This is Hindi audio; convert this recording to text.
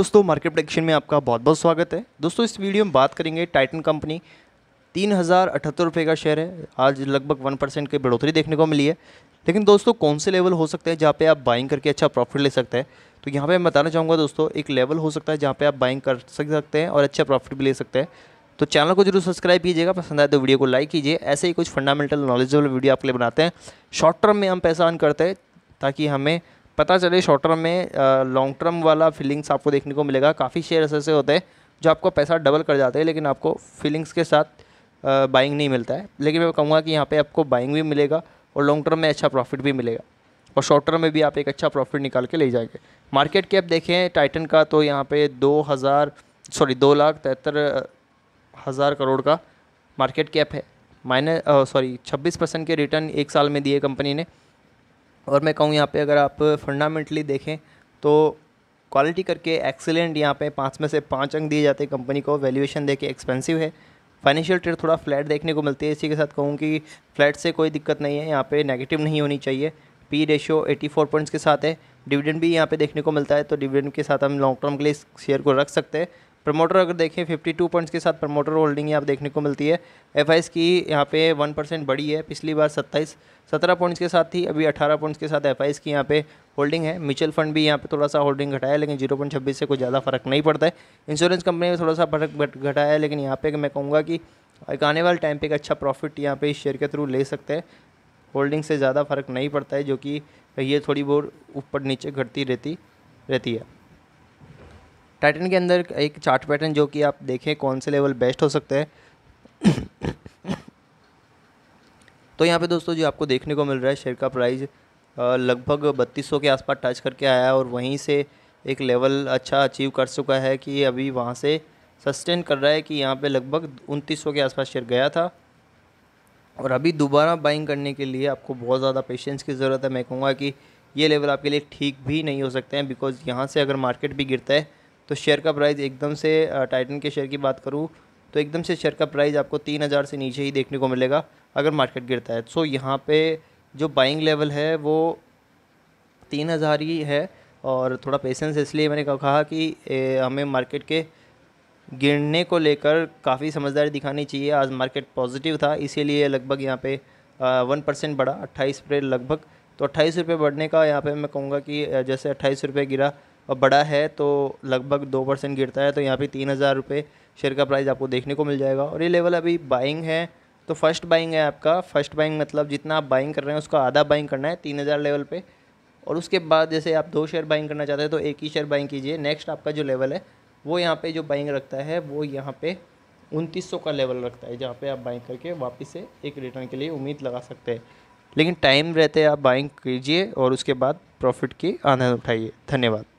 दोस्तों मार्केट प्रेडिक्शन में आपका बहुत बहुत स्वागत है दोस्तों इस वीडियो में बात करेंगे टाइटन कंपनी तीन हज़ार अठहत्तर रुपये का शेयर है आज लगभग वन परसेंट की बढ़ोतरी देखने को मिली है लेकिन दोस्तों कौन से लेवल हो सकते हैं जहाँ पे आप बाइंग करके अच्छा प्रॉफिट ले सकते हैं तो यहाँ पे मैं बताना चाहूँगा दोस्तों एक लेवल हो सकता है जहाँ पर आप बाइंग कर सकते हैं और अच्छा प्रॉफिट भी ले सकते हैं तो चैनल को जरूर सब्सक्राइब कीजिएगा पसंद आए तो वीडियो को लाइक कीजिए ऐसे ही कुछ फंडामेंटल नॉलेजेबल वीडियो आपके लिए बनाते हैं शॉर्ट टर्म में हम पैसा अन करते हैं ताकि हमें पता चले शॉर्ट टर्म में लॉन्ग टर्म वाला फीलिंग्स आपको देखने को मिलेगा काफ़ी शेयर ऐसे ऐसे होते हैं जो आपको पैसा डबल कर जाते हैं लेकिन आपको फीलिंग्स के साथ बाइंग नहीं मिलता है लेकिन मैं कहूँगा कि यहाँ पे आपको बाइंग भी मिलेगा और लॉन्ग टर्म में अच्छा प्रॉफिट भी मिलेगा और शॉर्ट टर्म में भी आप एक अच्छा प्रॉफिट निकाल के ले जाएंगे मार्केट कैप देखें टाइटन का तो यहाँ पे दो हज़ार सॉरी दो लाख तिहत्तर हज़ार करोड़ का मार्केट कैप है माइनस सॉरी छब्बीस परसेंट के रिटर्न एक साल में दिए कंपनी ने और मैं कहूँ यहाँ पे अगर आप फंडामेंटली देखें तो क्वालिटी करके एक्सेलेंट यहाँ पे पाँच में से पाँच अंक दिए जाते हैं कंपनी को वैल्यूएशन देके एक्सपेंसिव है फाइनेंशियल ट्रेड थोड़ा फ्लैट देखने को मिलती है इसी के साथ कहूँ कि फ्लैट से कोई दिक्कत नहीं है यहाँ पे नेगेटिव नहीं होनी चाहिए पी रेशियो फोर पॉइंट्स के साथ है डिविडेंड भी यहाँ पे देखने को मिलता है तो डिविडेंड के साथ हम लॉन्ग टर्म के लिए इस शेयर को रख सकते हैं प्रमोटर अगर देखें 52 पॉइंट्स के साथ प्रमोटर होल्डिंग यहाँ देखने को मिलती है एफ की यहाँ पे वन परसेंट बढ़ी है पिछली बार 27 सत्रह पॉइंट्स के साथ थी अभी अठारह पॉइंट्स के साथ एफ की यहाँ पे होल्डिंग है म्यूचुअल फंड भी यहाँ पे थोड़ा सा होल्डिंग घटाया लेकिन जीरो पॉइंट छब्बीस से कुछ ज़्यादा फर्क नहीं पड़ता है इंश्योरेंस कंपनी में थोड़ा सा फर्क घटाया है लेकिन यहाँ पर मैं कहूँगा कि एक आने वाले टाइम पर एक अच्छा प्रॉफिट यहाँ पे इस शेयर के थ्रू ले सकते हैं होल्डिंग से ज़्यादा फर्क नहीं पड़ता है जो कि ये थोड़ी बहुत ऊपर नीचे घटती रहती रहती है टाइटन के अंदर एक चार्ट पैटर्न जो कि आप देखें कौन से लेवल बेस्ट हो सकते हैं तो यहाँ पे दोस्तों जो आपको देखने को मिल रहा है शेयर का प्राइस लगभग बत्तीस के आसपास टच करके आया और वहीं से एक लेवल अच्छा अचीव कर चुका है कि अभी वहाँ से सस्टेन कर रहा है कि यहाँ पे लगभग उनतीस के आसपास शेयर गया था और अभी दोबारा बाइंग करने के लिए आपको बहुत ज़्यादा पेशेंस की ज़रूरत है मैं कहूँगा कि ये लेवल आपके लिए ठीक भी नहीं हो सकते हैं बिकॉज़ यहाँ से अगर मार्केट भी गिरता है तो शेयर का प्राइस एकदम से टाइटन के शेयर की बात करूँ तो एकदम से शेयर का प्राइस आपको तीन हज़ार से नीचे ही देखने को मिलेगा अगर मार्केट गिरता है सो यहाँ पे जो बाइंग लेवल है वो तीन हज़ार ही है और थोड़ा पेशेंस इसलिए मैंने कहा कि ए, हमें मार्केट के गिरने को लेकर काफ़ी समझदारी दिखानी चाहिए आज मार्केट पॉजिटिव था इसीलिए लगभग यहाँ पे वन परसेंट बढ़ा अट्ठाईस रुपये लगभग तो अट्ठाईस रुपये बढ़ने का यहाँ पे मैं कहूँगा कि जैसे अट्ठाईस रुपये गिरा और बड़ा है तो लगभग दो परसेंट गिरता है तो यहाँ पे तीन हज़ार रुपये शेयर का प्राइस आपको देखने को मिल जाएगा और ये लेवल अभी बाइंग है तो फर्स्ट बाइंग है आपका फर्स्ट बाइंग मतलब जितना आप बाइंग कर रहे हैं उसका आधा बाइंग करना है तीन हज़ार लेवल पे और उसके बाद जैसे आप दो शेयर बाइंग करना चाहते हैं तो एक ही शेयर बाइंग कीजिए नेक्स्ट आपका जो लेवल है वो यहाँ पर जो बाइंग रखता है वो यहाँ पर उनतीस का लेवल रखता है जहाँ पे आप बाइंग करके वापस से एक रिटर्न के लिए उम्मीद लगा सकते हैं लेकिन टाइम रहते आप बाइंग कीजिए और उसके बाद प्रॉफिट की आनंद उठाइए धन्यवाद